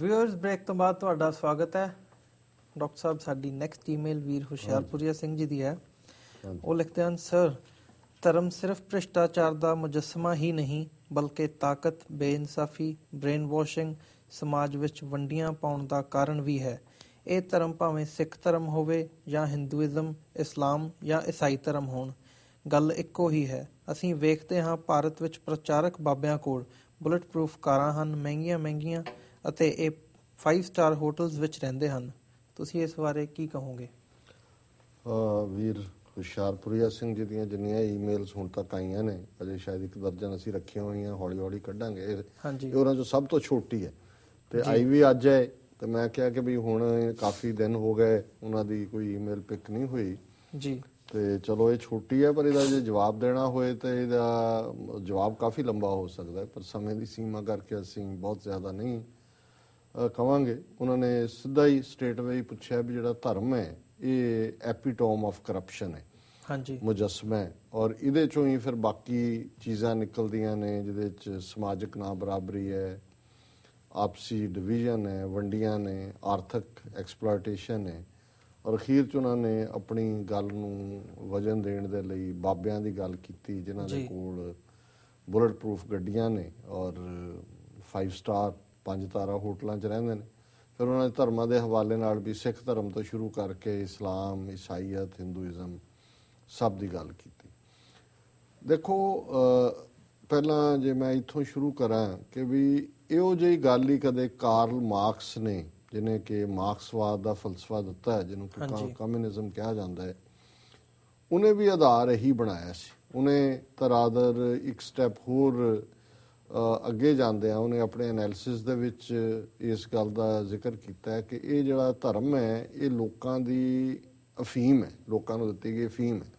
viewers break ਤੋਂ ਬਾਅਦ ਤੁਹਾਡਾ ਸਵਾਗਤ ਹੈ ਡਾਕਟਰ ਸਾਹਿਬ ਸਾਡੀ ਨੈਕਸਟ ਈਮੇਲ ਵੀਰ ਹੁਸ਼ਿਆਰਪੁਰੀਆ ਸਿੰਘ ਜੀ ਦੀ ਹੈ ਉਹ ਲਿਖਦੇ ਹਨ ਸਰ ਧਰਮ ਸਿਰਫ ਭ੍ਰਿਸ਼ਟਾਚਾਰ ਦਾ ਮੁਜੱਸਮਾ ਹੀ ਨਹੀਂ ਬਲਕਿ ਤਾਕਤ ਬੇਇਨਸਾਫੀ ਬ੍ਰੇਨ ਵਾਸ਼ਿੰਗ ਸਮਾਜ ਵਿੱਚ ਵੰਡੀਆਂ ਪਾਉਣ ਦਾ ਕਾਰਨ ਵੀ ਹੈ ਇਹ ਧਰਮ ਭਾਵੇਂ ਸਿੱਖ ਧਰਮ ਹੋਵੇ ਜਾਂ ਹਿੰਦੂਇਜ਼ਮ ਇਸਲਾਮ ਜਾਂ ਈਸਾਈ ਧਰਮ ਹੋਣ ਗੱਲ ਇੱਕੋ ਹੀ ਹੈ ਅਸੀਂ ਵੇਖਦੇ ਹਾਂ ਭਾਰਤ ਵਿੱਚ ਪ੍ਰਚਾਰਕ ਬਾਬਿਆਂ ਕੋਲ ਬੁਲਟ ਪ੍ਰੂਫ ਕਾਰਾਂ ਹਨ ਮਹਿੰਗੀਆਂ ਮਹਿੰਗੀਆਂ ਅਤੇ ਇਹ 5 ਸਟਾਰ ਹੋਟਲਸ ਵਿੱਚ ਰਹਿੰਦੇ ਹਨ ਤੁਸੀਂ ਇਸ ਬਾਰੇ ਕੀ ਕਹੋਗੇ ਵੀਰ ਹੁਸ਼ਿਆਰਪੁਰੀਆ ਸਿੰਘ ਜੀ ਦੀਆਂ ਜਿੰਨੀਆਂ ਈਮੇਲਸ ਹੁਣ ਤੱਕ ਆਈਆਂ ਨੇ ਅਜੇ ਸ਼ਾਇਦ ਇੱਕ ਦਰਜਨ ਅਸੀਂ ਰੱਖੀਆਂ ਹੋਈਆਂ ਹੌਲੀ ਹੌਲੀ ਕੱਢਾਂਗੇ ਹਾਂਜੀ ਉਹਨਾਂ ਚੋਂ ਸਭ ਤੋਂ ਛੋਟੀ ਹੈ ਤੇ ਆਈ ਵੀ ਅੱਜ ਹੈ ਤੇ ਮੈਂ ਕਿਹਾ ਕਿ ਵੀ ਹੁਣ ਕਾਫੀ ਦਿਨ ਹੋ ਗਏ ਉਹਨਾਂ ਦੀ ਕੋਈ ਈਮੇਲ ਪਿਕ ਨਹੀਂ ਹੋਈ ਜੀ ਤੇ ਚਲੋ ਇਹ ਛੋਟੀ ਹੈ ਪਰ ਇਹਦਾ ਜੇ ਜਵਾਬ ਦੇਣਾ ਹੋਏ ਤੇ ਇਹਦਾ ਜਵਾਬ ਕਾਫੀ ਲੰਬਾ ਹੋ ਸਕਦਾ ਹੈ ਪਰ ਸਮੇਂ ਦੀ ਸੀਮਾ ਕਰਕੇ ਅਸੀਂ ਬਹੁਤ ਜ਼ਿਆਦਾ ਨਹੀਂ ਕਵਾਂਗੇ ਉਹਨਾਂ ਨੇ ਸਿੱਧਾ ਹੀ ਸਟੇਟ ਵੇ ਹੀ ਪੁੱਛਿਆ ਵੀ ਜਿਹੜਾ ਧਰਮ ਹੈ ਇਹ ਐਪੀਟੋਮ ਆਫ ਕਰਪਸ਼ਨ ਹੈ ਹਾਂਜੀ ਮੁਜਸਮਾ ਔਰ ਇਹਦੇ ਚੋਂ ਹੀ ਫਿਰ ਬਾਕੀ ਚੀਜ਼ਾਂ ਨਿਕਲਦੀਆਂ ਨੇ ਜਿਹਦੇ ਚ ਸਮਾਜਿਕ ਨਾ ਬਰਾਬਰੀ ਹੈ ਆਪਸੀ ਡਿਵੀਜ਼ਨ ਹੈ ਵੰਡੀਆਂ ਨੇ ਆਰਥਿਕ ਐਕਸਪਲੋਇਟੇਸ਼ਨ ਹੈ ਔਰ ਅਖੀਰ ਚ ਉਹਨਾਂ ਨੇ ਆਪਣੀ ਗੱਲ ਨੂੰ ਵਜਨ ਦੇਣ ਦੇ ਲਈ ਬਾਬਿਆਂ ਦੀ ਗੱਲ ਕੀਤੀ ਜਿਨ੍ਹਾਂ ਦੇ ਕੋਲ ਬੁਲਟ ਪ੍ਰੂਫ ਗੱਡੀਆਂ ਨੇ ਔਰ 5 ਸਟਾਰ ਪੰਜ ਤਾਰਾ ਹੋਟਲਾਂ 'ਚ ਰਹਿੰਦੇ ਨੇ ਫਿਰ ਉਹਨਾਂ ਦੇ ਧਰਮਾਂ ਦੇ ਹਵਾਲੇ ਨਾਲ ਵੀ ਸਿੱਖ ਧਰਮ ਤੋਂ ਸ਼ੁਰੂ ਕਰਕੇ ਇਸਲਾਮ ਈਸਾਈਅਤ ਹਿੰਦੂਇਜ਼ਮ ਸਭ ਦੀ ਗੱਲ ਕੀਤੀ ਦੇਖੋ ਪਹਿਲਾਂ ਜੇ ਮੈਂ ਇੱਥੋਂ ਸ਼ੁਰੂ ਕਰਾਂ ਕਿ ਵੀ ਇਹੋ ਜਿਹੀ ਗੱਲ ਹੀ ਕਦੇ ਕਾਰਲ ਮਾਰਕਸ ਨੇ ਜਿਨੇ ਕਿ ਮਾਰਕਸਵਾਦ ਦਾ ਫਲਸਫਾ ਦਿੱਤਾ ਹੈ ਜਿਹਨੂੰ ਕਿ ਕਮਿਊਨਿਜ਼ਮ ਕਿਹਾ ਜਾਂਦਾ ਹੈ ਉਹਨੇ ਵੀ ਆਧਾਰ ਇਹੀ ਬਣਾਇਆ ਸੀ ਉਹਨੇ ਤਰਾਦਰ ਇੱਕ ਸਟੈਪ ਹੋਰ ਅੱਗੇ ਜਾਂਦੇ ਆ ਉਹਨੇ ਆਪਣੇ ਐਨਾਲਿਸਿਸ ਦੇ ਵਿੱਚ ਇਸ ਗੱਲ ਦਾ ਜ਼ਿਕਰ ਕੀਤਾ ਹੈ ਕਿ ਇਹ ਜਿਹੜਾ ਧਰਮ ਹੈ ਇਹ ਲੋਕਾਂ ਦੀ ਅਫੀਮ ਹੈ ਲੋਕਾਂ ਨੂੰ ਦਿੱਤੀ ਗਈ ਅਫੀਮ ਹੈ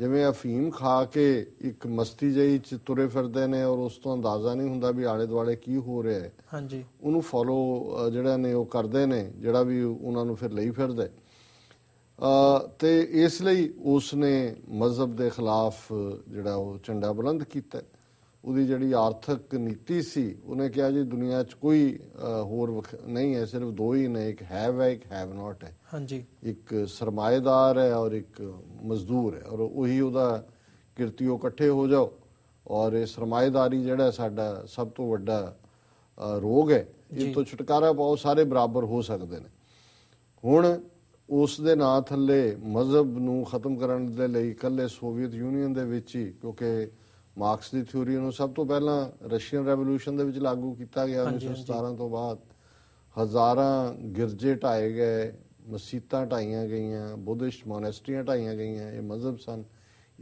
ਜਿਵੇਂ ਅਫੀਮ ਖਾ ਕੇ ਇੱਕ ਮਸਤੀ ਜਿਹੀ ਚ ਤੁਰੇ ਫਿਰਦੇ ਨੇ ਔਰ ਉਸ ਤੋਂ ਅੰਦਾਜ਼ਾ ਨਹੀਂ ਹੁੰਦਾ ਵੀ ਆਲੇ ਦੁਆਲੇ ਕੀ ਹੋ ਰਿਹਾ ਹੈ ਹਾਂਜੀ ਉਹਨੂੰ ਫੋਲੋ ਜਿਹੜਾ ਨੇ ਉਹ ਕਰਦੇ ਨੇ ਜਿਹੜਾ ਵੀ ਉਹਨਾਂ ਨੂੰ ਫਿਰ ਲਈ ਫਿਰਦਾ ਤੇ ਇਸ ਲਈ ਉਸ ਨੇ ਮਜ਼ਹਬ ਦੇ ਖਿਲਾਫ ਜਿਹੜਾ ਉਹ ਝੰਡਾ ਬੁਲੰਦ ਕੀਤਾ ਹੈ ਉਹਦੀ ਜਿਹੜੀ ਆਰਥਿਕ ਨੀਤੀ ਸੀ ਉਹਨੇ ਕਿਹਾ ਜੀ ਦੁਨੀਆ 'ਚ ਕੋਈ ਹੋਰ ਨਹੀਂ ਹੈ ਸਿਰਫ ਦੋ ਹੀ ਨੇ ਇੱਕ ਹੈਵ ਹੈ ਇੱਕ ਹੈਵ ਨਾਟ ਹੈ ਹਾਂਜੀ ਇੱਕ ਸਰਮਾਇਦਾਰ ਹੈ ਔਰ ਇੱਕ ਮਜ਼ਦੂਰ ਹੈ ਔਰ ਉਹੀ ਉਹਦਾ ਕਿਰਤੀਓ ਇਕੱਠੇ ਹੋ ਜਾਓ ਔਰ ਇਹ ਸਰਮਾਇਦਾਰੀ ਜਿਹੜਾ ਸਾਡਾ ਸਭ ਤੋਂ ਵੱਡਾ ਰੋਗ ਹੈ ਇਹ ਤੋਂ ਛੁਟਕਾਰਾ ਪਾਓ ਸਾਰੇ ਬਰਾਬਰ ਹੋ ਸਕਦੇ ਨੇ ਹੁਣ ਉਸ ਦੇ ਨਾਂ ਥੱਲੇ ਮਜ਼ਹਬ ਨੂੰ ਖਤਮ ਕਰਨ ਦੇ ਲਈ ਇਕੱਲੇ ਸੋਵੀਅਤ ਯੂਨੀਅਨ ਦੇ ਵਿੱਚ ਹੀ ਕਿਉਂਕਿ ਮਾਰਕਸ ਦੀ ਥਿਊਰੀ ਨੂੰ ਸਭ ਤੋਂ ਪਹਿਲਾਂ ਰਸ਼ੀਅਨ ਰੈਵੋਲੂਸ਼ਨ ਦੇ ਵਿੱਚ ਲਾਗੂ ਕੀਤਾ ਗਿਆ 1917 ਤੋਂ ਬਾਅਦ ਹਜ਼ਾਰਾਂ ਗਿਰਜੇ ਢਾਏ ਗਏ ਮਸੀਤਾਂ ਢਾਈਆਂ ਗਈਆਂ ਬੁੱਧਿਸਟ ਮੋਨੈਸਟਰੀਆਂ ਢਾਈਆਂ ਗਈਆਂ ਇਹ ਮਜ਼ਹਬ ਸਨ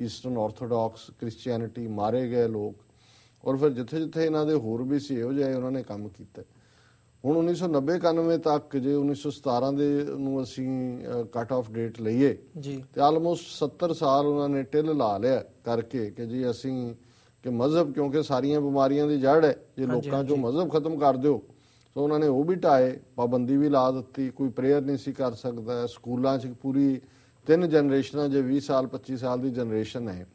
ਈਸਟਰਨ ਆਰਥੋਡਾਕਸ ਕ੍ਰਿਸਚੀਅਨਿਟੀ ਮਾਰੇ ਗਏ ਲੋਕ ਔਰ ਫਿਰ ਜਿੱਥੇ-ਜਿੱਥੇ ਇਹਨਾਂ ਦੇ ਹੋਰ ਵੀ ਸੀ ਇਹੋ ਜਿਹੇ ਉਹਨਾਂ ਨੇ ਕੰਮ ਕੀਤਾ ਹੁਣ 1990-91 ਤੱਕ ਜੇ 1917 ਦੇ ਨੂੰ ਅਸੀਂ ਕੱਟ ਆਫ ਡੇਟ ਲਈਏ ਜੀ ਤੇ ਆਲਮੋਸਟ 70 ਸਾਲ ਉਹਨਾਂ ਨੇ ਟਿਲ ਲਾ ਲਿਆ ਕਰਕੇ ਕਿ ਜੀ ਅਸੀਂ ਕਿ ਮਜ਼ਹਬ ਕਿਉਂਕਿ ਸਾਰੀਆਂ ਬਿਮਾਰੀਆਂ ਦੀ ਜੜ ਹੈ ਜੇ ਲੋਕਾਂ ਚੋਂ ਮਜ਼ਹਬ ਖਤਮ ਕਰ ਦਿਓ ਸੋ ਉਹਨਾਂ ਨੇ ਉਹ ਵੀ ਟਾਏ ਪਾਬੰਦੀ ਵੀ ਲਾ ਦਿੱਤੀ ਕੋਈ ਪ੍ਰੇਅਰ ਨਹੀਂ ਸੀ ਕਰ ਸਕਦਾ ਸਕੂਲਾਂ 'ਚ ਪੂਰੀ ਤਿੰਨ ਜਨਰੇਸ਼ਨਾਂ ਜੇ 20 ਸਾਲ 25 ਸਾਲ ਦੀ ਜਨਰੇਸ਼ਨ ਹੈ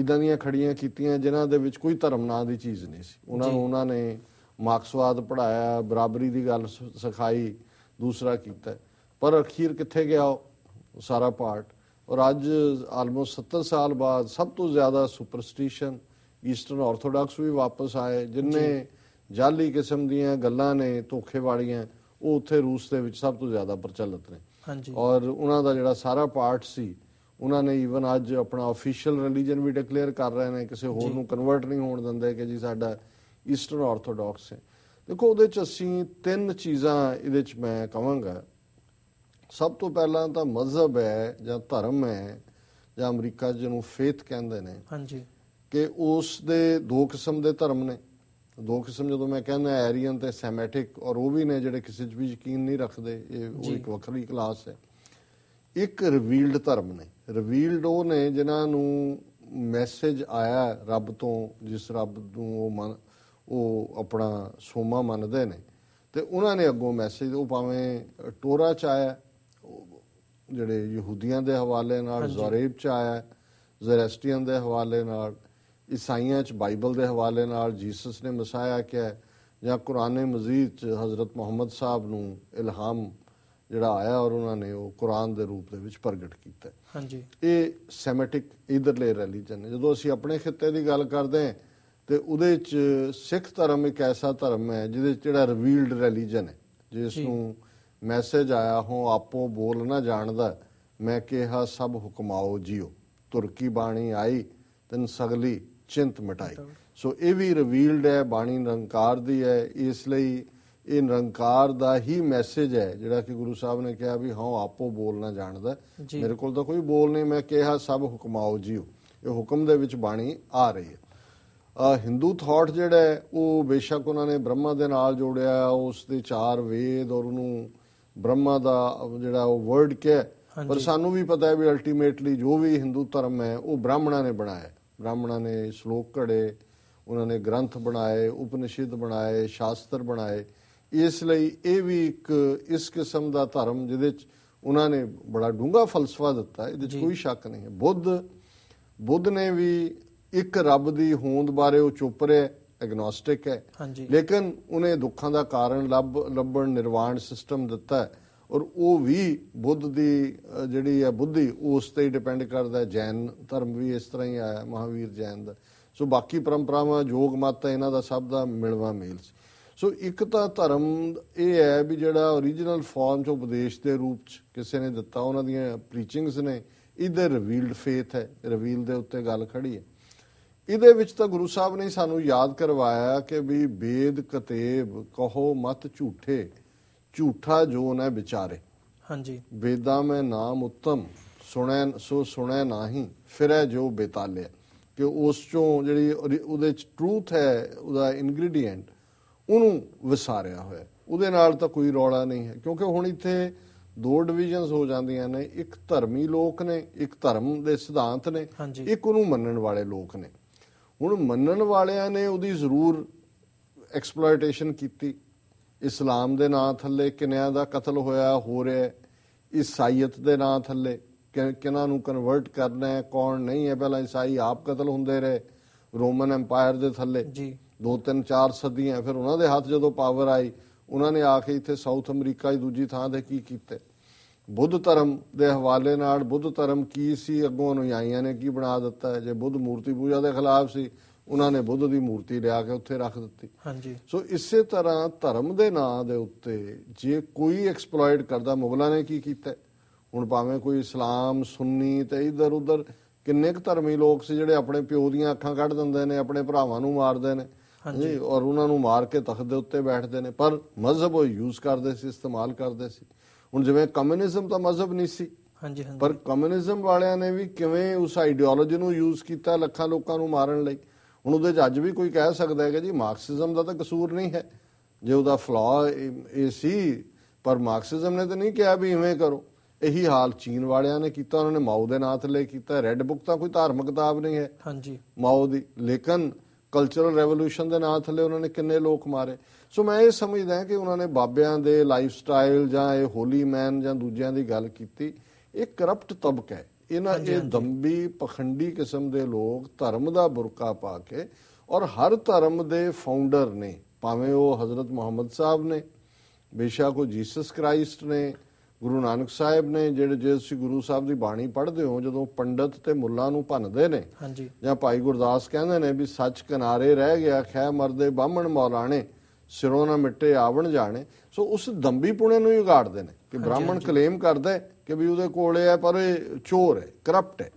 ਇਦਾਂ ਦੀਆਂ ਖੜੀਆਂ ਕੀਤੀਆਂ ਜਿਨ੍ਹਾਂ ਦੇ ਵਿੱਚ ਕੋਈ ਧਰਮ ਨਾਂ ਦੀ ਚੀਜ਼ ਨਹੀਂ ਸੀ ਉਹਨਾਂ ਨੂੰ ਉਹਨਾਂ ਨੇ ਮਾਰਕਸਵਾਦ ਪੜਾਇਆ ਬਰਾਬਰੀ ਦੀ ਗੱਲ ਸਿਖਾਈ ਦੂਸਰਾ ਕੀਤਾ ਪਰ ਅਖੀਰ ਕਿੱਥੇ ਗਿਆ ਉਹ ਸਾਰਾ ਪਾਰਟ ਔਰ ਅੱਜ ਆਲਮੋਸਟ 70 ਸਾਲ ਬਾਅਦ ਸਭ ਤੋਂ ਜ਼ਿਆਦਾ ਸੁਪਰਸਟੀਸ਼ਨ ਈਸਟਰਨ ਆਰਥੋਡਾਕਸ ਵੀ ਵਾਪਸ ਆਏ ਜਿਨਨੇ ਜਾਲੀ ਕਿਸਮ ਦੀਆਂ ਗੱਲਾਂ ਨੇ ਧੋਖੇ ਵਾਲੀਆਂ ਉਹ ਉੱਥੇ ਰੂਸ ਦੇ ਵਿੱਚ ਸਭ ਤੋਂ ਜ਼ਿਆਦਾ ਪ੍ਰਚਲਿਤ ਨੇ ਹਾਂਜੀ ਔਰ ਉਹਨਾਂ ਦਾ ਜਿਹੜਾ ਸਾਰਾ ਪਾਰਟ ਸੀ ਉਹਨਾਂ ਨੇ ਈਵਨ ਅੱਜ ਆਪਣਾ ਅਫੀਸ਼ੀਅਲ ਰਿਲੀਜੀਅਨ ਵੀ ਡਿਕਲੇਅਰ ਕਰ ਰਹੇ ਨੇ ਕਿਸੇ ਹੋਰ ਨੂੰ ਕਨਵਰਟ ਨਹੀਂ ਹੋਣ ਦਿੰਦੇ ਕਿ ਜੀ ਸਾਡਾ ਈਸਟਰਨ ਆਰਥੋਡਾਕਸ ਹੈ ਦੇਖੋ ਉਹਦੇ ਚ ਅਸੀਂ ਤਿੰਨ ਚੀਜ਼ਾਂ ਇਹਦੇ ਚ ਮੈਂ ਕਹਾਂਗਾ ਸਭ ਤੋਂ ਪਹਿਲਾਂ ਤਾਂ ਮਜ਼ਹਬ ਹੈ ਜਾਂ ਧਰਮ ਹੈ ਜਾਂ ਅਮਰੀਕਾ ਜਿਹਨੂੰ ਫੇਥ ਕਹਿੰਦੇ ਨੇ ਹਾਂਜੀ ਕਿ ਉਸ ਦੇ ਦੋ ਕਿਸਮ ਦੇ ਧਰਮ ਨੇ ਦੋ ਕਿਸਮ ਜਦੋਂ ਮੈਂ ਕਹਿੰਦਾ ਐਰੀਅਨ ਤੇ ਸੈਮੈਟਿਕ ਔਰ ਉਹ ਵੀ ਨੇ ਜਿਹੜੇ ਕਿਸੇ 'ਚ ਵੀ ਯਕੀਨ ਨਹੀਂ ਰੱਖਦੇ ਇਹ ਉਹ ਇੱਕ ਵੱਖਰੀ ਕਲਾਸ ਹੈ ਇੱਕ ਰਿਵੀਲਡ ਧਰਮ ਨੇ ਰਿਵੀਲਡ ਉਹ ਨੇ ਜਿਨ੍ਹਾਂ ਨੂੰ ਮੈਸੇਜ ਆਇਆ ਰੱਬ ਤੋਂ ਜਿਸ ਰੱਬ ਨੂੰ ਉਹ ਉਹ ਆਪਣਾ ਸੋਮਾ ਮੰਨਦੇ ਨੇ ਤੇ ਉਹਨਾਂ ਨੇ ਅੱਗੋਂ ਮੈਸੇਜ ਉਹ ਭਾਵੇਂ ਟੋਰਾ ਚ ਆਇਆ ਜਿਹੜੇ ਯਹੂਦੀਆਂ ਦੇ ਹਵਾਲੇ ਨਾਲ ਜ਼ਰੇਬ ਚ ਆਇਆ ਜ਼ਰੈਸਟੀਅਨ ਦੇ ਹਵਾਲੇ ਨਾਲ ਈਸਾਈਆਂ ਚ ਬਾਈਬਲ ਦੇ ਹਵਾਲੇ ਨਾਲ ਜੀਸਸ ਨੇ ਮਸਾਇਆ ਕਿਹਾ ਜਾਂ ਕੁਰਾਨੇ ਮਜੀਦ ਚ ਹਜ਼ਰਤ ਮੁਹੰਮਦ ਸਾਹਿਬ ਨੂੰ ਇਲਹਾਮ ਜਿਹੜਾ ਆਇਆ ਔਰ ਉਹਨਾਂ ਨੇ ਉਹ ਕੁਰਾਨ ਦੇ ਰੂਪ ਦੇ ਵਿੱਚ ਪ੍ਰਗਟ ਕੀਤਾ ਹਾਂਜੀ ਇਹ ਸੈਮੈਟਿਕ ਇਧਰਲੇ ਰਿਲੀਜਨ ਜਦੋਂ ਅਸੀਂ ਆਪਣੇ ਖਿੱਤੇ ਦੀ ਗੱਲ ਕਰਦੇ ਹਾਂ ਤੇ ਉਹਦੇ ਚ ਸਿੱਖ ਧਰਮ ਇੱਕ ਐਸਾ ਧਰਮ ਹੈ ਜਿਹਦੇ ਜਿਹੜਾ ਰਿਵੀਲਡ ਰਿਲੀਜੀਅਨ ਹੈ ਜਿਸ ਨੂੰ ਮੈਸੇਜ ਆਇਆ ਹੋ ਆਪੋ ਬੋਲ ਨਾ ਜਾਣਦਾ ਮੈਂ ਕਿਹਾ ਸਭ ਹੁਕਮਾਓ ਜਿਉ ਤੁਰਕੀ ਬਾਣੀ ਆਈ ਤਨ ਸਗਲੀ ਚਿੰਤ ਮਟਾਈ ਸੋ ਇਹ ਵੀ ਰਿਵੀਲਡ ਹੈ ਬਾਣੀ ਨਿਰੰਕਾਰ ਦੀ ਹੈ ਇਸ ਲਈ ਇਹ ਨਿਰੰਕਾਰ ਦਾ ਹੀ ਮੈਸੇਜ ਹੈ ਜਿਹੜਾ ਕਿ ਗੁਰੂ ਸਾਹਿਬ ਨੇ ਕਿਹਾ ਵੀ ਹਾਂ ਆਪੋ ਬੋਲ ਨਾ ਜਾਣਦਾ ਮੇਰੇ ਕੋਲ ਤਾਂ ਕੋਈ ਬੋਲ ਨਹੀਂ ਮੈਂ ਕਿਹਾ ਸਭ ਹੁਕਮਾਓ ਜਿਉ ਇਹ ਹੁਕਮ ਦੇ ਵਿੱਚ ਬਾਣੀ ਆ ਰਹੀ ਹੈ ਹਿੰਦੂ ਥਾਟ ਜਿਹੜਾ ਉਹ ਬੇਸ਼ੱਕ ਉਹਨਾਂ ਨੇ ਬ੍ਰਹਮਾ ਦੇ ਨਾਲ ਜੋੜਿਆ ਉਸ ਦੇ ਚਾਰ ਵੇਦ ਔਰ ਉਹਨੂੰ ਬ੍ਰਹਮਾ ਦਾ ਜਿਹੜਾ ਉਹ ਵਰਡ ਕੇ ਪਰ ਸਾਨੂੰ ਵੀ ਪਤਾ ਹੈ ਵੀ ਅਲਟੀਮੇਟਲੀ ਜੋ ਵੀ ਹਿੰਦੂ ਧਰਮ ਹੈ ਉਹ ਬ੍ਰਾਹਮਣਾਂ ਨੇ ਬਣਾਇਆ ਬ੍ਰਾਹਮਣਾਂ ਨੇ ਸ਼ਲੋਕ ਘੜੇ ਉਹਨਾਂ ਨੇ ਗ੍ਰੰਥ ਬਣਾਏ ਉਪਨਿਸ਼ਦ ਬਣਾਏ ਸ਼ਾਸਤਰ ਬਣਾਏ ਇਸ ਲਈ ਇਹ ਵੀ ਇੱਕ ਇਸ ਕਿਸਮ ਦਾ ਧਰਮ ਜਿਹਦੇ ਵਿੱਚ ਉਹਨਾਂ ਨੇ ਬੜਾ ਡੂੰਘਾ ਫਲਸਫਾ ਦਿੱਤਾ ਇਹਦੇ ਵਿੱਚ ਕੋਈ ਸ਼ੱਕ ਨਹੀਂ ਹੈ ਬੁੱਧ ਬੁੱਧ ਨੇ ਵੀ ਇੱਕ ਰੱਬ ਦੀ ਹੋਂਦ ਬਾਰੇ ਉਹ ਚੁੱਪ ਰਿਹਾ ਐਗਨੋਸਟਿਕ ਹੈ ਲੇਕਿਨ ਉਹਨੇ ਦੁੱਖਾਂ ਦਾ ਕਾਰਨ ਲੱਭ ਲੱਭਣ ਨਿਰਵਾਣ ਸਿਸਟਮ ਦਿੱਤਾ ਔਰ ਉਹ ਵੀ ਬੁੱਧ ਦੀ ਜਿਹੜੀ ਹੈ ਬੁੱਧੀ ਉਸ ਤੇ ਹੀ ਡਿਪੈਂਡ ਕਰਦਾ ਜੈਨ ਧਰਮ ਵੀ ਇਸ ਤਰ੍ਹਾਂ ਹੀ ਆਇਆ ਮਹਾਵੀਰ ਜੈਨ ਦਾ ਸੋ ਬਾਕੀ ਪਰੰਪਰਾਵਾਂ ਜੋਗ ਮਤ ਇਹਨਾਂ ਦਾ ਸਭ ਦਾ ਮਿਲਵਾ ਮੇਲ ਸੀ ਸੋ ਇੱਕ ਤਾਂ ਧਰਮ ਇਹ ਹੈ ਵੀ ਜਿਹੜਾ origignal ਫਾਰਮ ਚ ਉਪਦੇਸ਼ ਦੇ ਰੂਪ ਚ ਕਿਸੇ ਨੇ ਦਿੱਤਾ ਉਹਨਾਂ ਦੀਆਂ ਪ੍ਰੀਚਿੰਗਸ ਨੇ ਇਧਰ ਰਿਵੀਲਡ ਫੇਥ ਹੈ ਰਿਵੀਲ ਦੇ ਉੱਤੇ ਗੱਲ ਖੜੀ ਹੈ ਇਹਦੇ ਵਿੱਚ ਤਾਂ ਗੁਰੂ ਸਾਹਿਬ ਨੇ ਸਾਨੂੰ ਯਾਦ ਕਰਵਾਇਆ ਕਿ ਵੀ ਬੇਦ ਕਤੇਬ ਕਹੋ ਮਤ ਝੂਠੇ ਝੂਠਾ ਜੋ ਨਾ ਵਿਚਾਰੇ ਹਾਂਜੀ ਵੇਦਾਂ ਮੈਂ ਨਾਮ ਉੱਤਮ ਸੁਣੈ ਸੋ ਸੁਣੈ ਨਾਹੀ ਫਿਰੈ ਜੋ ਬੇਤਾਲੇ ਕਿ ਉਸ ਚੋਂ ਜਿਹੜੀ ਉਹਦੇ ਚ ਟਰੂਥ ਹੈ ਉਹਦਾ ਇਨਗਰੀਡੀਐਂਟ ਉਹਨੂੰ ਵਿਸਾਰਿਆ ਹੋਇਆ ਉਹਦੇ ਨਾਲ ਤਾਂ ਕੋਈ ਰੌਲਾ ਨਹੀਂ ਹੈ ਕਿਉਂਕਿ ਹੁਣ ਇੱਥੇ ਦੋ ਡਿਵੀਜ਼ਨਸ ਹੋ ਜਾਂਦੀਆਂ ਨੇ ਇੱਕ ਧਰਮੀ ਲੋਕ ਨੇ ਇੱਕ ਧਰਮ ਦੇ ਸਿਧਾਂਤ ਨੇ ਇੱਕ ਉਹਨੂੰ ਮੰਨਣ ਵਾਲੇ ਲੋਕ ਨੇ ਹੁਣ ਮੰਨਣ ਵਾਲਿਆਂ ਨੇ ਉਹਦੀ ਜ਼ਰੂਰ ਐਕਸਪਲੋਇਟੇਸ਼ਨ ਕੀਤੀ ਇਸਲਾਮ ਦੇ ਨਾਂ ਥੱਲੇ ਕਿਨਿਆਂ ਦਾ ਕਤਲ ਹੋਇਆ ਹੋ ਰਿਹਾ ਇਸਾਈਅਤ ਦੇ ਨਾਂ ਥੱਲੇ ਕਿਹਨਾਂ ਨੂੰ ਕਨਵਰਟ ਕਰਨਾ ਹੈ ਕੌਣ ਨਹੀਂ ਹੈ ਪਹਿਲਾਂ ਇਸਾਈ ਆਪ ਕਤਲ ਹੁੰਦੇ ਰਹੇ ਰੋਮਨ ਐਮਪਾਇਰ ਦੇ ਥੱਲੇ ਜੀ ਦੋ ਤਿੰਨ ਚਾਰ ਸਦੀਆਂ ਫਿਰ ਉਹਨਾਂ ਦੇ ਹੱਥ ਜਦੋਂ ਪਾਵਰ ਆਈ ਉਹਨਾਂ ਨੇ ਆ ਕੇ ਇੱਥੇ ਸਾਊਥ ਅਮਰੀਕਾ ਦੀ ਦੂਜੀ ਥਾਂ ਤੇ ਕੀ ਕੀਤਾ ਬੁੱਧ ਧਰਮ ਦੇ ਹਵਾਲੇ ਨਾਲ ਬੁੱਧ ਧਰਮ ਕੀ ਸੀ ਅੱਗੋਂ ਅਨੁਯਾਈਆਂ ਨੇ ਕੀ ਬਣਾ ਦਿੱਤਾ ਹੈ ਜੇ ਬੁੱਧ ਮੂਰਤੀ ਪੂਜਾ ਦੇ ਖਿਲਾਫ ਸੀ ਉਹਨਾਂ ਨੇ ਬੁੱਧ ਦੀ ਮੂਰਤੀ ਲਿਆ ਕੇ ਉੱਥੇ ਰੱਖ ਦਿੱਤੀ ਹਾਂਜੀ ਸੋ ਇਸੇ ਤਰ੍ਹਾਂ ਧਰਮ ਦੇ ਨਾਂ ਦੇ ਉੱਤੇ ਜੇ ਕੋਈ ਐਕਸਪਲੋਇਟ ਕਰਦਾ ਮੁਗਲਾਂ ਨੇ ਕੀ ਕੀਤਾ ਹੁਣ ਭਾਵੇਂ ਕੋਈ ਇਸਲਾਮ ਸੁੰਨੀ ਤੇ ਇਧਰ ਉਧਰ ਕਿੰਨੇ ਕੁ ਧਰਮੀ ਲੋਕ ਸੀ ਜਿਹੜੇ ਆਪਣੇ ਪਿਓ ਦੀਆਂ ਅੱਖਾਂ ਕੱਢ ਦਿੰਦੇ ਨੇ ਆਪਣੇ ਭਰਾਵਾਂ ਨੂੰ ਮਾਰਦੇ ਨੇ ਹਾਂਜੀ ਔਰ ਉਹਨਾਂ ਨੂੰ ਮਾਰ ਕੇ ਤਖਤ ਦੇ ਉੱਤੇ ਬੈਠਦੇ ਨੇ ਪਰ ਮਜ਼ਹਬ ਉਹ ਯੂਜ਼ ਕਰਦੇ ਸੀ ਇਸਤੇਮਾਲ ਕਰਦੇ ਸੀ ਹੁਣ ਜਿਵੇਂ ਕਮਿਊਨਿਜ਼ਮ ਤਾਂ ਮਜ਼ਹਬ ਨਹੀਂ ਸੀ ਹਾਂਜੀ ਹਾਂਜੀ ਪਰ ਕਮਿਊਨਿਜ਼ਮ ਵਾਲਿਆਂ ਨੇ ਵੀ ਕਿਵੇਂ ਉਸ ਆਈਡੀਓਲੋਜੀ ਨੂੰ ਯੂਜ਼ ਕੀਤਾ ਲੱਖਾਂ ਲੋਕਾਂ ਨੂੰ ਮਾਰਨ ਲਈ ਹੁਣ ਉਹਦੇ 'ਚ ਅੱਜ ਵੀ ਕੋਈ ਕਹਿ ਸਕਦਾ ਹੈ ਕਿ ਜੀ ਮਾਰਕਸਿਜ਼ਮ ਦਾ ਤਾਂ ਕਸੂਰ ਨਹੀਂ ਹੈ ਜੇ ਉਹਦਾ ਫਲਾ ਇਹ ਸੀ ਪਰ ਮਾਰਕਸਿਜ਼ਮ ਨੇ ਤਾਂ ਨਹੀਂ ਕਿਹਾ ਵੀ ਇਵੇਂ ਕਰੋ ਇਹੀ ਹਾਲ ਚੀਨ ਵਾਲਿਆਂ ਨੇ ਕੀਤਾ ਉਹਨਾਂ ਨੇ ਮਾਓ ਦੇ ਨਾਂ ਤੇ ਲੈ ਕੀਤਾ ਰੈੱਡ ਬੁੱਕ ਤਾਂ ਕੋਈ ਧਾਰਮਿਕ ਕਿਤਾਬ ਨਹੀਂ ਹੈ ਹਾਂਜੀ ਮਾਓ ਦੀ ਲੇਕਿਨ ਕਲਚਰਲ ਰੈਵੋਲੂਸ਼ਨ ਦੇ ਨਾਂ ਥੱਲੇ ਉਹਨਾਂ ਨੇ ਕਿੰਨੇ ਲੋਕ ਮਾਰੇ ਸੋ ਮੈਂ ਇਹ ਸਮਝਦਾ ਕਿ ਉਹਨਾਂ ਨੇ ਬਾਬਿਆਂ ਦੇ ਲਾਈਫ ਸਟਾਈਲ ਜਾਂ ਇਹ ਹੋਲੀ ਮੈਨ ਜਾਂ ਦੂਜਿਆਂ ਦੀ ਗੱਲ ਕੀਤੀ ਇਹ ਕਰਪਟ ਤਬਕਾ ਹੈ ਇਹਨਾਂ ਇਹ ਦੰਬੀ ਪਖੰਡੀ ਕਿਸਮ ਦੇ ਲੋਕ ਧਰਮ ਦਾ ਬੁਰਕਾ ਪਾ ਕੇ ਔਰ ਹਰ ਧਰਮ ਦੇ ਫਾਊਂਡਰ ਨੇ ਭਾਵੇਂ ਉਹ ਹਜ਼ਰਤ ਮੁਹੰਮਦ ਸਾਹਿਬ ਨੇ ਬੇਸ਼ੱਕ ਉਹ ਜੀਸਸ ਕ੍ਰਾਈਸਟ ਨੇ ਗੁਰੂ ਨਾਨਕ ਸਾਹਿਬ ਨੇ ਜਿਹੜੇ ਜੇ ਤੁਸੀਂ ਗੁਰੂ ਸਾਹਿਬ ਦੀ ਬਾਣੀ ਪੜ੍ਹਦੇ ਹੋ ਜਦੋਂ ਪੰਡਤ ਤੇ ਮੁੱਲਾ ਨੂੰ ਭੰਨਦੇ ਨੇ ਹਾਂਜੀ ਜਾਂ ਭਾਈ ਗੁਰਦਾਸ ਕਹਿੰਦੇ ਨੇ ਵੀ ਸੱਚ ਕਿਨਾਰੇ ਰਹਿ ਗਿਆ ਖੈ ਮਰਦੇ ਬਾਹਮਣ ਮੌਲਾਣੇ ਸਿਰੋਂ ਨਾ ਮਿੱਟੇ ਆਵਣ ਜਾਣੇ ਸੋ ਉਸ ਦੰਬੀ ਪੁਣੇ ਨੂੰ ਹੀ ਉਗਾੜਦੇ ਨੇ ਕਿ ਬ੍ਰਾਹਮਣ ਕਲੇਮ ਕਰਦਾ ਕਿ ਵੀ ਉਹਦੇ ਕੋਲੇ ਆ ਪਰ ਇਹ ਚੋਰ ਹੈ ਕਰਪਟ ਹੈ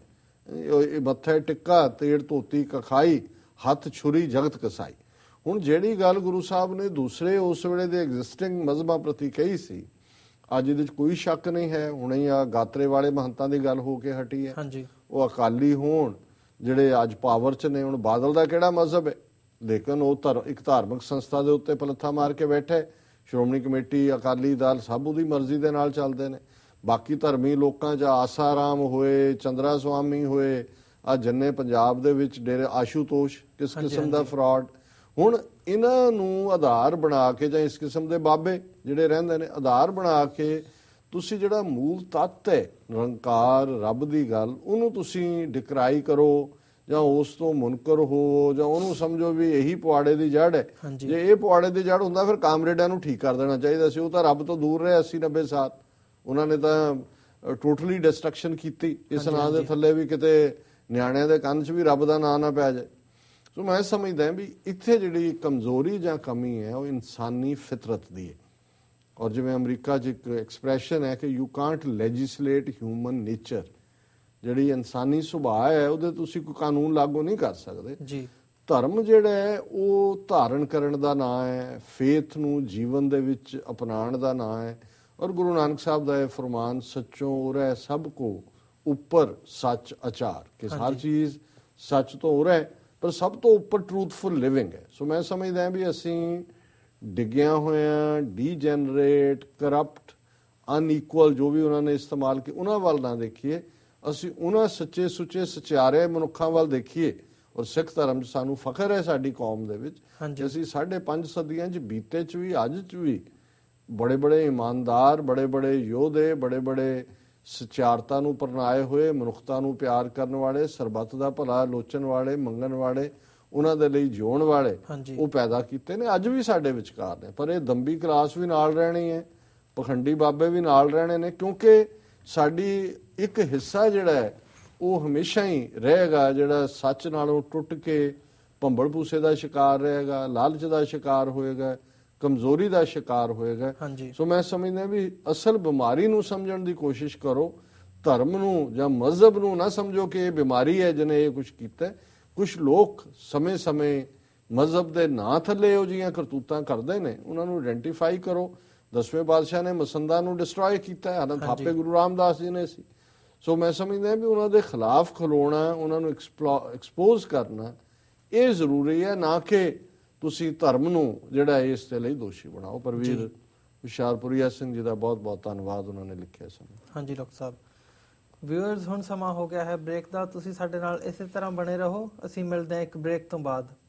ਇਹ ਮੱਥੇ ਟਿੱਕਾ ਤੇੜ ਧੋਤੀ ਕਖਾਈ ਹੱਥ ਛੁਰੀ ਜਗਤ ਕਸਾਈ ਹੁਣ ਜਿਹੜੀ ਗੱਲ ਗੁਰੂ ਸਾਹਿਬ ਨੇ ਦੂਸਰੇ ਉਸ ਵੇਲੇ ਦੇ ਐਗਜ਼ਿਸਟਿੰਗ ਮਜ਼ਬਾ ਪ੍ਰਤੀ ਕਹੀ ਸੀ ਅੱਜ ਇਹਦੇ ਵਿੱਚ ਕੋਈ ਸ਼ੱਕ ਨਹੀਂ ਹੈ ਹੁਣੇ ਹੀ ਆ ਗਾਤਰੇ ਵਾਲੇ ਮਹੰਤਾਂ ਦੀ ਗੱਲ ਹੋ ਕੇ ਹਟੀ ਹੈ ਹਾਂਜੀ ਉਹ ਅਕਾਲੀ ਹੋਣ ਜਿਹੜੇ ਅੱਜ ਪਾਵਰ 'ਚ ਨੇ ਹੁਣ ਬਾਦਲ ਦਾ ਕਿਹੜਾ ਮਜ਼ਹਬ ਹੈ ਲੇਕਿਨ ਉਹ ਧਰ ਇੱਕ ਧਾਰਮਿਕ ਸੰਸਥਾ ਦੇ ਉੱਤੇ ਪਲੱਥਾ ਮਾਰ ਕੇ ਬੈਠੇ ਸ਼੍ਰੋਮਣੀ ਕਮੇਟੀ ਅਕਾਲੀ ਦਲ ਸਭ ਉਹਦੀ ਮਰਜ਼ੀ ਦੇ ਨਾਲ ਚੱਲਦੇ ਨੇ ਬਾਕੀ ਧਰਮੀ ਲੋਕਾਂ 'ਚ ਰਾਮ ਹੋਏ ਚੰਦਰਾ ਸੁਆਮੀ ਹੋਏ ਆ ਜੰਨੇ ਪੰਜਾਬ ਦੇ ਵਿੱਚ ਡੇਰੇ ਆਸ਼ੂਤੋਸ਼ ਕਿਸ ਕਿਸਮ ਦਾ ਫਰਾਡ ਹੁਣ ਇਹਨਾਂ ਨੂੰ ਆਧਾਰ ਬਣਾ ਕੇ ਜਾਂ ਇਸ ਕਿਸਮ ਦੇ ਬਾਬੇ ਜਿਹੜੇ ਰਹਿੰਦੇ ਨੇ ਆਧਾਰ ਬਣਾ ਕੇ ਤੁਸੀਂ ਜਿਹੜਾ ਮੂਲ ਤੱਤ ਹੈ ਨਿਰੰਕਾਰ ਰੱਬ ਦੀ ਗੱਲ ਉਹਨੂੰ ਤੁਸੀਂ ਡਿਕਰਾਈ ਕਰੋ ਜਾਂ ਉਸ ਤੋਂ ਮੁਨਕਰ ਹੋ ਜਾਂ ਉਹਨੂੰ ਸਮਝੋ ਵੀ ਇਹੀ ਪੁਆੜੇ ਦੀ ਜੜ ਹੈ ਜੇ ਇਹ ਪੁਆੜੇ ਦੀ ਜੜ ਹੁੰਦਾ ਫਿਰ ਕਾਮਰੇਡਾਂ ਨੂੰ ਠੀਕ ਕਰ ਦੇਣਾ ਚਾਹੀਦਾ ਸੀ ਉਹ ਤਾਂ ਰੱਬ ਤੋਂ ਦੂਰ ਰਹੇ ਸੀ 90 ਸਾਲ ਉਹਨਾਂ ਨੇ ਤਾਂ ਟੋਟਲੀ ਡਿਸਟਰਕਸ਼ਨ ਕੀਤੀ ਇਸ ਨਾਂ ਦੇ ਥੱਲੇ ਵੀ ਕਿਤੇ ਨਿਆਣਿਆਂ ਦੇ ਕੰਨ 'ਚ ਵੀ ਰੱਬ ਦਾ ਨਾਂ ਨਾ ਪੈ ਜਾਏ ਸੋ ਮੈਂ ਸਮਝਦਾ ਹਾਂ ਵੀ ਇੱਥੇ ਜਿਹੜੀ ਕਮਜ਼ੋਰੀ ਜਾਂ ਕਮੀ ਹੈ ਉਹ ਇਨਸਾਨੀ ਫਿਤਰਤ ਦੀ ਹੈ ਔਰ ਜਿਵੇਂ ਅਮਰੀਕਾ 'ਚ ਇੱਕ ਐਕਸਪ੍ਰੈਸ਼ਨ ਹੈ ਕਿ you can't legislate human nature ਜਿਹੜੀ ਇਨਸਾਨੀ ਸੁਭਾਅ ਹੈ ਉਹਦੇ ਤੁਸੀਂ ਕੋਈ ਕਾਨੂੰਨ ਲਾਗੂ ਨਹੀਂ ਕਰ ਸਕਦੇ ਜੀ ਧਰਮ ਜਿਹੜਾ ਹੈ ਉਹ ਧਾਰਨ ਕਰਨ ਦਾ ਨਾਂ ਹੈ ਫੇਥ ਨੂੰ ਜੀਵਨ ਦੇ ਵਿੱਚ ਅਪਣਾਉਣ ਦਾ ਨਾਂ ਹੈ ਔਰ ਗੁਰੂ ਨਾਨਕ ਸਾਹਿਬ ਦਾ ਇਹ ਫਰਮਾਨ ਸੱਚੋਂ ਹੋ ਸਭ ਕੋ ਉੱਪਰ ਸੱਚ ਅਚਾਰ ਕਿ ਹਰ ਚੀਜ਼ ਸੱਚ ਤੋਂ ਹੋ ਪਰ ਸਭ ਤੋਂ ਉੱਪਰ ਟਰੂਥਫੁਲ ਲਿਵਿੰਗ ਹੈ ਸੋ ਮੈਂ ਸਮਝਦਾ ਹਾਂ ਵੀ ਅਸੀਂ ਡਿੱਗਿਆ ਹੋਇਆ ਡੀਜਨਰੇਟ ਕਰਪਟ ਅਨਈਕੁਅਲ ਜੋ ਵੀ ਉਹਨਾਂ ਨੇ ਇਸਤੇਮਾਲ ਕੀ ਉਹਨਾਂ ਵੱਲ ਨਾ ਦੇਖੀਏ ਅਸੀਂ ਉਹਨਾਂ ਸੱਚੇ ਸੁੱਚੇ ਸਚਿਆਰੇ ਮਨੁੱਖਾਂ ਵੱਲ ਦੇਖੀਏ ਔਰ ਸਿੱਖ ਧਰਮ 'ਚ ਸਾਨੂੰ ਫਖਰ ਹੈ ਸਾਡੀ ਕੌਮ ਦੇ ਵਿੱਚ ਕਿ ਅਸੀਂ 5.5 ਸਦੀਆਂ 'ਚ ਬੀਤੇ 'ਚ ਵੀ ਅੱਜ 'ਚ ਵੀ ਬੜੇ ਬੜੇ ਇਮਾਨਦਾਰ ਬੜੇ ਬੜੇ ਯੋਧੇ ਬੜੇ ਬੜੇ ਸਚਾਰਤਾ ਨੂੰ ਪਰਨਾਏ ਹੋਏ ਮਨੁੱਖਤਾ ਨੂੰ ਪਿਆਰ ਕਰਨ ਵਾਲੇ ਸਰਬੱਤ ਦਾ ਭਲਾ ਲੋਚਣ ਵਾਲੇ ਮੰਗਣ ਵਾਲੇ ਉਹਨਾਂ ਦੇ ਲਈ ਜੋਣ ਵਾਲੇ ਉਹ ਪੈਦਾ ਕੀਤੇ ਨੇ ਅੱਜ ਵੀ ਸਾਡੇ ਵਿਚਕਾਰ ਨੇ ਪਰ ਇਹ ਦੰਬੀ ਕਲਾਸ ਵੀ ਨਾਲ ਰਹਿਣੀ ਹੈ ਪਖੰਡੀ ਬਾਬੇ ਵੀ ਨਾਲ ਰਹਿਣੇ ਨੇ ਕਿਉਂਕਿ ਸਾਡੀ ਇੱਕ ਹਿੱਸਾ ਜਿਹੜਾ ਹੈ ਉਹ ਹਮੇਸ਼ਾ ਹੀ ਰਹੇਗਾ ਜਿਹੜਾ ਸੱਚ ਨਾਲੋਂ ਟੁੱਟ ਕੇ ਭੰਬਲ ਪੂਸੇ ਦਾ ਸ਼ਿਕਾਰ ਰਹੇਗਾ ਲਾਲਚ ਦਾ ਸ਼ਿਕਾਰ ਹੋਏਗਾ ਕਮਜ਼ੋਰੀ ਦਾ ਸ਼ਿਕਾਰ ਹੋਏਗਾ ਸੋ ਮੈਂ ਸਮਝਦਾ ਵੀ ਅਸਲ ਬਿਮਾਰੀ ਨੂੰ ਸਮਝਣ ਦੀ ਕੋਸ਼ਿਸ਼ ਕਰੋ ਧਰਮ ਨੂੰ ਜਾਂ ਮਜ਼ਹਬ ਨੂੰ ਨਾ ਸਮਝੋ ਕਿ ਇਹ ਬਿਮਾਰੀ ਹੈ ਜਿਹਨੇ ਇਹ ਕੁਝ ਕੀਤਾ ਕੁਝ ਲੋਕ ਸਮੇਂ-ਸਮੇਂ ਮਜ਼ਹਬ ਦੇ ਨਾਂ ਥੱਲੇ ਉਹ ਜੀਆਂ ਕਰਤੂਤਾਂ ਕਰਦੇ ਨੇ ਉਹਨਾਂ ਨੂੰ ਆਇਡੈਂਟੀਫਾਈ ਕਰੋ ਦਸਵੇਂ ਪਾਤਸ਼ਾਹ ਨੇ ਮਸੰਦਾ ਨੂੰ ਡਿਸਟਰੋਏ ਕੀਤਾ ਹਨ ਥਾਪੇ ਗੁਰੂ ਰਾਮਦਾਸ ਜੀ ਨੇ ਸੀ ਸੋ ਮੈਂ ਸਮਝਦਾ ਵੀ ਉਹਨਾਂ ਦੇ ਖਿਲਾਫ ਖਲੋਣਾ ਉਹਨਾਂ ਨੂੰ ਐਕਸਪੋਜ਼ ਕਰਨਾ ਇਹ ਜ਼ਰੂਰੀ ਹੈ ਨਾ ਕਿ ਤੁਸੀਂ ਧਰਮ ਨੂੰ ਜਿਹੜਾ ਇਸ ਦੇ ਲਈ ਦੋਸ਼ੀ ਬਣਾਓ ਪਰਵੀਰ ਹੁਸ਼ਿਆਰਪੁਰੀਆ ਸਿੰਘ ਜੀ ਦਾ ਬਹੁਤ-ਬਹੁਤ ਧੰਨਵਾਦ ਉਹਨਾਂ ਨੇ ਲਿਖਿਆ ਸਨ ਹਾਂਜੀ ਡਾਕਟਰ ਸਾਹਿਬ ਵਿਊਅਰਸ ਹੁਣ ਸਮਾਂ ਹੋ ਗਿਆ ਹੈ ਬ੍ਰੇਕ ਦਾ ਤੁਸੀਂ ਸਾਡੇ ਨਾਲ ਇਸੇ ਤਰ੍ਹਾਂ ਬਣੇ ਰਹੋ ਅਸੀਂ ਮਿਲਦੇ ਹਾਂ ਇੱਕ ਬ੍ਰੇਕ ਤੋਂ ਬਾਅਦ